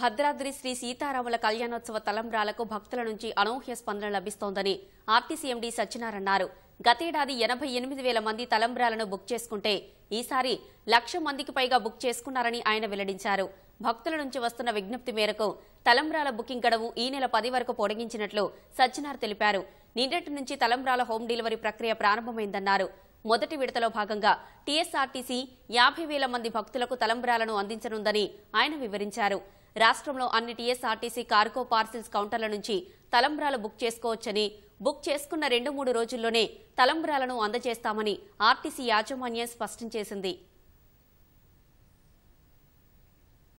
భద్రాద్రి శ్రీ సీతారాముల కళ్యాణోత్సవ తలంబ్రాలకు భక్తుల నుంచి అనూహ్య స్పందన లభిస్తోందని ఆర్టీసీ ఎండీ అన్నారు గతేడాది ఎనభై ఎనిమిది వేల మంది తలంబ్రాలను బుక్ చేసుకుంటే ఈసారి లక్ష మందికి పైగా బుక్ చేసుకున్నారని ఆయన వెల్లడించారు భక్తుల నుంచి వస్తున్న విజ్ఞప్తి మేరకు తలంబ్రాల బుకింగ్ గడువు ఈ నెల పది వరకు పొడిగించినట్లు సజ్జనార్ తెలిపారు నిన్నటి నుంచి తలంబ్రాల హోమ్ డెలివరీ ప్రక్రియ ప్రారంభమైందన్నారు మొదటి విడతలో భాగంగా టీఎస్ఆర్టీసీ యాభై వేల మంది భక్తులకు తలంబ్రాలను అందించనుందని ఆయన వివరించారు రాష్ట్రంలో అన్ని టీఎస్ఆర్టీసీ కార్గో పార్సిల్స్ కౌంటర్ల నుంచి తలంబ్రాలు బుక్ చేసుకోవచ్చని బుక్ చేసుకున్న రెండు మూడు రోజుల్లోనే తలంబ్రాలను అందజేస్తామని ఆర్టీసీ యాజమాన్యం స్పష్టం చేసింది